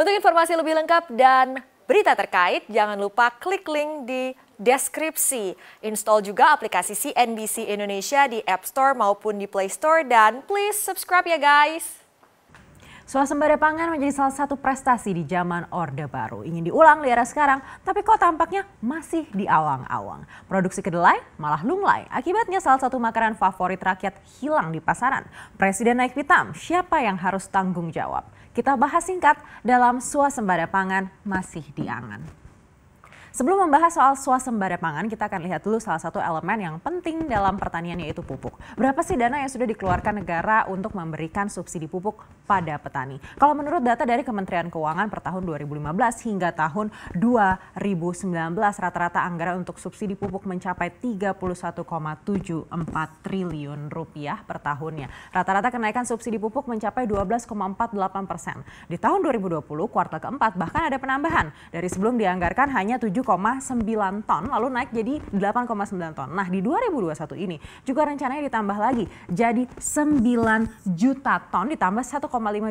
Untuk informasi lebih lengkap dan berita terkait, jangan lupa klik link di deskripsi. Install juga aplikasi CNBC Indonesia di App Store maupun di Play Store dan please subscribe ya guys. Soal Suasembada pangan menjadi salah satu prestasi di zaman Orde Baru. Ingin diulang di sekarang, tapi kok tampaknya masih di awang-awang. Produksi kedelai malah lunglai. Akibatnya salah satu makanan favorit rakyat hilang di pasaran. Presiden naik pitam, siapa yang harus tanggung jawab? Kita bahas singkat dalam suasembada pangan masih diangan. Sebelum membahas soal swasembada pangan, kita akan lihat dulu salah satu elemen yang penting dalam pertanian yaitu pupuk. Berapa sih dana yang sudah dikeluarkan negara untuk memberikan subsidi pupuk pada petani? Kalau menurut data dari Kementerian Keuangan per tahun 2015 hingga tahun 2019, rata-rata anggaran untuk subsidi pupuk mencapai 31,74 triliun rupiah per tahunnya. Rata-rata kenaikan subsidi pupuk mencapai 12,48 persen. Di tahun 2020, kuartal keempat bahkan ada penambahan dari sebelum dianggarkan hanya 7 7,9 ton lalu naik jadi 8,9 ton. Nah, di 2021 ini juga rencananya ditambah lagi jadi 9 juta ton ditambah 1,5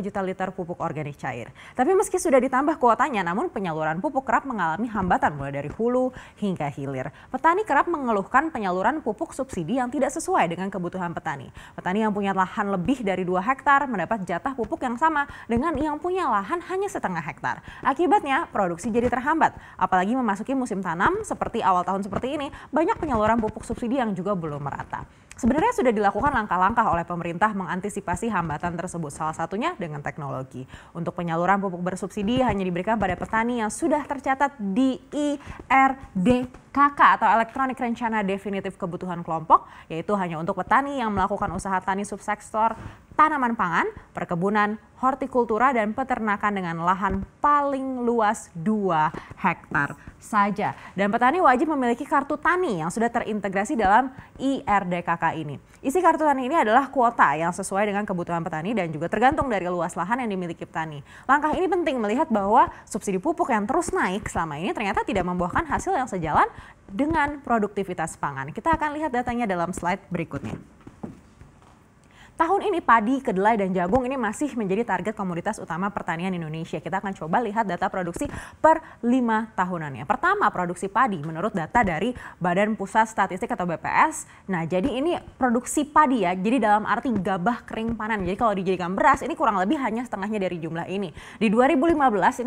juta liter pupuk organik cair. Tapi meski sudah ditambah kuotanya, namun penyaluran pupuk kerap mengalami hambatan mulai dari hulu hingga hilir. Petani kerap mengeluhkan penyaluran pupuk subsidi yang tidak sesuai dengan kebutuhan petani. Petani yang punya lahan lebih dari 2 hektar mendapat jatah pupuk yang sama dengan yang punya lahan hanya setengah hektar. Akibatnya produksi jadi terhambat, apalagi memasuki memasuki musim tanam seperti awal tahun seperti ini, banyak penyaluran pupuk subsidi yang juga belum merata. Sebenarnya sudah dilakukan langkah-langkah oleh pemerintah mengantisipasi hambatan tersebut, salah satunya dengan teknologi. Untuk penyaluran pupuk bersubsidi hanya diberikan pada petani yang sudah tercatat di IRDKK atau Elektronik Rencana Definitif Kebutuhan Kelompok, yaitu hanya untuk petani yang melakukan usaha tani subsektor tanaman pangan, perkebunan, hortikultura dan peternakan dengan lahan paling luas 2 hektar saja. Dan petani wajib memiliki kartu tani yang sudah terintegrasi dalam IRDKK ini. Isi kartu tani ini adalah kuota yang sesuai dengan kebutuhan petani dan juga tergantung dari luas lahan yang dimiliki petani. Langkah ini penting melihat bahwa subsidi pupuk yang terus naik selama ini ternyata tidak membuahkan hasil yang sejalan dengan produktivitas pangan. Kita akan lihat datanya dalam slide berikutnya. Tahun ini padi, kedelai, dan jagung ini masih menjadi target komoditas utama pertanian Indonesia. Kita akan coba lihat data produksi per lima tahunannya. Pertama, produksi padi menurut data dari Badan Pusat Statistik atau BPS. Nah, jadi ini produksi padi ya. Jadi dalam arti gabah kering panen. Jadi kalau dijadikan beras, ini kurang lebih hanya setengahnya dari jumlah ini. Di 2015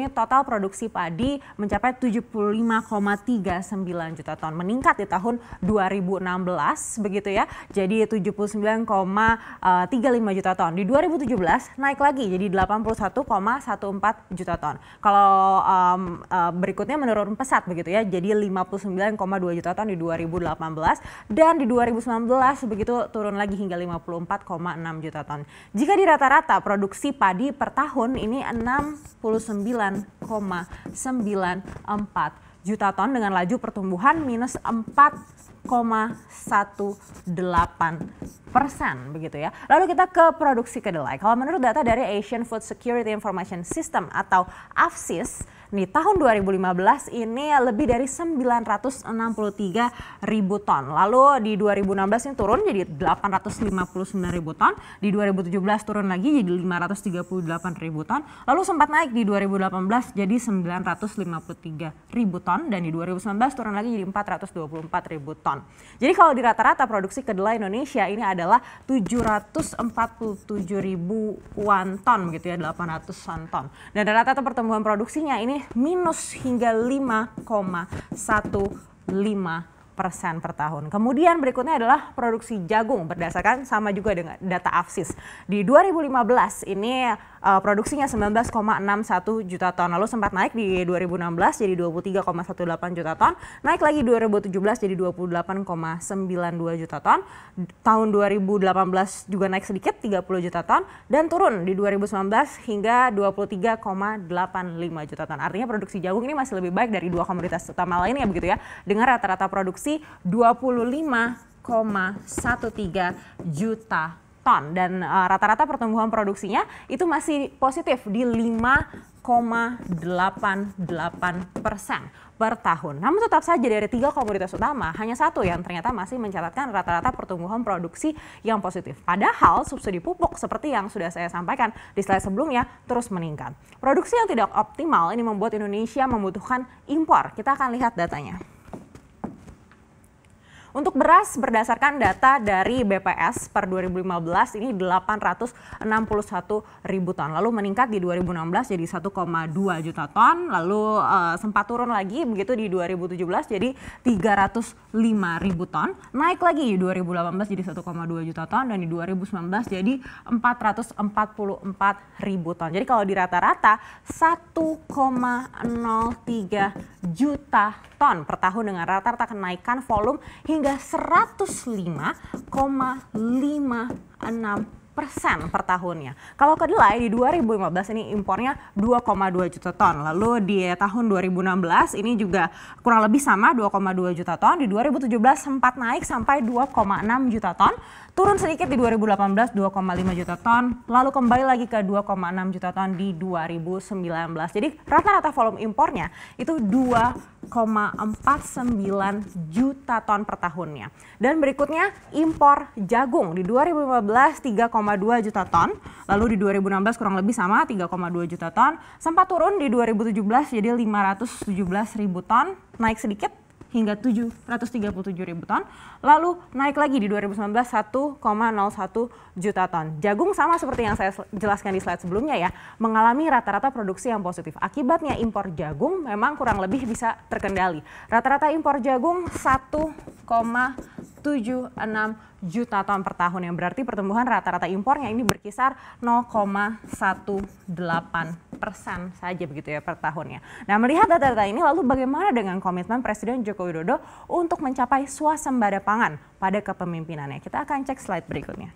ini total produksi padi mencapai 75,39 juta ton. Meningkat di tahun 2016 begitu ya. Jadi 79, 35 juta ton. Di 2017 naik lagi jadi 81,14 juta ton. Kalau um, uh, berikutnya menurun pesat begitu ya. Jadi 59,2 juta ton di 2018 dan di 2019 begitu turun lagi hingga 54,6 juta ton. Jika di rata-rata produksi padi per tahun ini 69,94 juta ton dengan laju pertumbuhan minus 4 persen begitu ya. Lalu kita ke produksi kedelai. Kalau menurut data dari Asian Food Security Information System atau AFSIS, nih tahun 2015 ini lebih dari 963 ribu ton. Lalu di 2016 ini turun jadi 859 ribu ton. Di 2017 turun lagi jadi 538 ribu ton. Lalu sempat naik di 2018 jadi 953 ribu ton dan di 2019 turun lagi jadi 424 ribu ton. Jadi kalau di rata-rata produksi kedelai Indonesia ini adalah 747 one ton begitu ya 800 ton. Dan rata-rata pertumbuhan produksinya ini minus hingga 5,15 persen per tahun. Kemudian berikutnya adalah produksi jagung berdasarkan sama juga dengan data AFSIS. Di 2015 ini uh, produksinya 19,61 juta ton. Lalu sempat naik di 2016 jadi 23,18 juta ton. Naik lagi 2017 jadi 28,92 juta ton. Tahun 2018 juga naik sedikit 30 juta ton dan turun di 2019 hingga 23,85 juta ton. Artinya produksi jagung ini masih lebih baik dari dua komoditas utama lainnya begitu ya. Dengan rata-rata produksi produksi 25,13 juta ton dan rata e, rata-rata pertumbuhan produksinya itu masih positif di 5,88 persen per tahun. Namun tetap saja dari tiga komoditas utama hanya satu yang ternyata masih mencatatkan rata-rata pertumbuhan produksi yang positif. Padahal subsidi pupuk seperti yang sudah saya sampaikan di slide sebelumnya terus meningkat. Produksi yang tidak optimal ini membuat Indonesia membutuhkan impor. Kita akan lihat datanya. Untuk beras berdasarkan data dari BPS per 2015 ini 861 ribu ton. Lalu meningkat di 2016 jadi 1,2 juta ton. Lalu uh, sempat turun lagi begitu di 2017 jadi 305 ribu ton. Naik lagi di 2018 jadi 1,2 juta ton dan di 2019 jadi 444 ribu ton. Jadi kalau di rata-rata 1,03 juta ton per tahun dengan rata-rata kenaikan volume hingga hingga 105,56 persen per tahunnya. Kalau kedelai di 2015 ini impornya 2,2 juta ton. Lalu di tahun 2016 ini juga kurang lebih sama 2,2 juta ton. Di 2017 sempat naik sampai 2,6 juta ton. Turun sedikit di 2018 2,5 juta ton. Lalu kembali lagi ke 2,6 juta ton di 2019. Jadi rata-rata volume impornya itu 2 4,49 juta ton per tahunnya. Dan berikutnya impor jagung di 2015 3,2 juta ton, lalu di 2016 kurang lebih sama 3,2 juta ton, sempat turun di 2017 jadi 517 ribu ton, naik sedikit hingga 737 ribu ton. Lalu naik lagi di 2019 1,01 juta ton. Jagung sama seperti yang saya jelaskan di slide sebelumnya ya, mengalami rata-rata produksi yang positif. Akibatnya impor jagung memang kurang lebih bisa terkendali. Rata-rata impor jagung 1, enam juta ton per tahun yang berarti pertumbuhan rata-rata impornya ini berkisar 0,18 persen saja begitu ya per tahunnya. Nah melihat data-data ini lalu bagaimana dengan komitmen Presiden Joko Widodo untuk mencapai swasembada pangan pada kepemimpinannya? Kita akan cek slide berikutnya.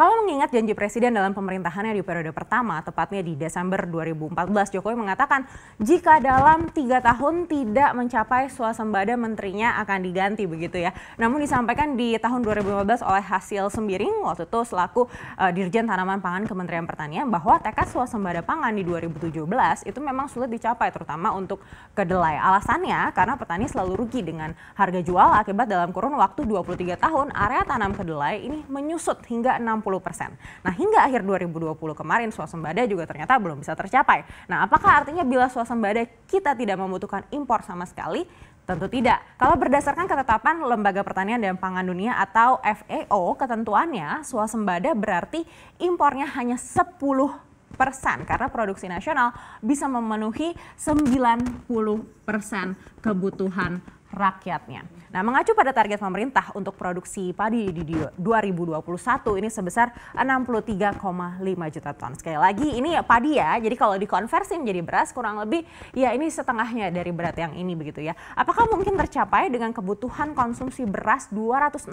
Kalau mengingat janji presiden dalam pemerintahannya di periode pertama, tepatnya di Desember 2014, Jokowi mengatakan jika dalam tiga tahun tidak mencapai swasembada menterinya akan diganti begitu ya. Namun disampaikan di tahun 2015 oleh hasil sembiring waktu itu selaku uh, Dirjen Tanaman Pangan Kementerian Pertanian bahwa tekad swasembada pangan di 2017 itu memang sulit dicapai terutama untuk kedelai. Alasannya karena petani selalu rugi dengan harga jual akibat dalam kurun waktu 23 tahun area tanam kedelai ini menyusut hingga 60 persen. Nah hingga akhir 2020 kemarin swasembada juga ternyata belum bisa tercapai. Nah apakah artinya bila swasembada kita tidak membutuhkan impor sama sekali? Tentu tidak. Kalau berdasarkan ketetapan Lembaga Pertanian dan Pangan Dunia atau FAO, ketentuannya swasembada berarti impornya hanya 10 persen karena produksi nasional bisa memenuhi 90 persen kebutuhan rakyatnya. Nah, mengacu pada target pemerintah untuk produksi padi di 2021 ini sebesar 63,5 juta ton. Sekali lagi ini ya padi ya. Jadi kalau dikonversi menjadi beras kurang lebih ya ini setengahnya dari berat yang ini begitu ya. Apakah mungkin tercapai dengan kebutuhan konsumsi beras 268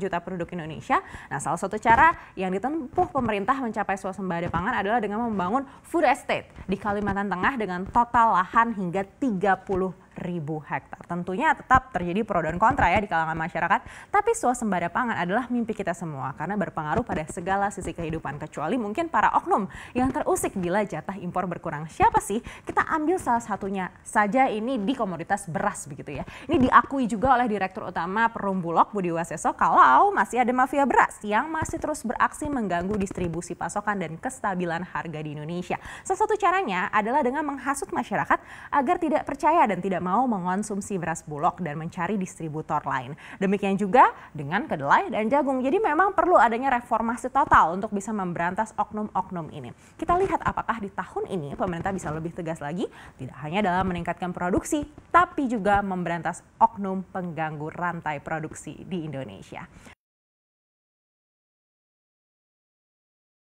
juta penduduk Indonesia? Nah, salah satu cara yang ditempuh pemerintah mencapai swasembada pangan adalah dengan membangun food estate di Kalimantan Tengah dengan total lahan hingga 30 ribu hektar. Tentunya tetap terjadi pro dan kontra ya di kalangan masyarakat, tapi suasembada pangan adalah mimpi kita semua karena berpengaruh pada segala sisi kehidupan kecuali mungkin para oknum yang terusik bila jatah impor berkurang. Siapa sih? Kita ambil salah satunya saja ini di komoditas beras begitu ya. Ini diakui juga oleh Direktur Utama Perumbulok Budi Waseso kalau masih ada mafia beras yang masih terus beraksi mengganggu distribusi pasokan dan kestabilan harga di Indonesia. Salah satu caranya adalah dengan menghasut masyarakat agar tidak percaya dan tidak mau mengonsumsi beras bulog dan mencari distributor lain. Demikian juga dengan kedelai dan jagung. Jadi memang perlu adanya reformasi total untuk bisa memberantas oknum-oknum ini. Kita lihat apakah di tahun ini pemerintah bisa lebih tegas lagi tidak hanya dalam meningkatkan produksi tapi juga memberantas oknum pengganggu rantai produksi di Indonesia.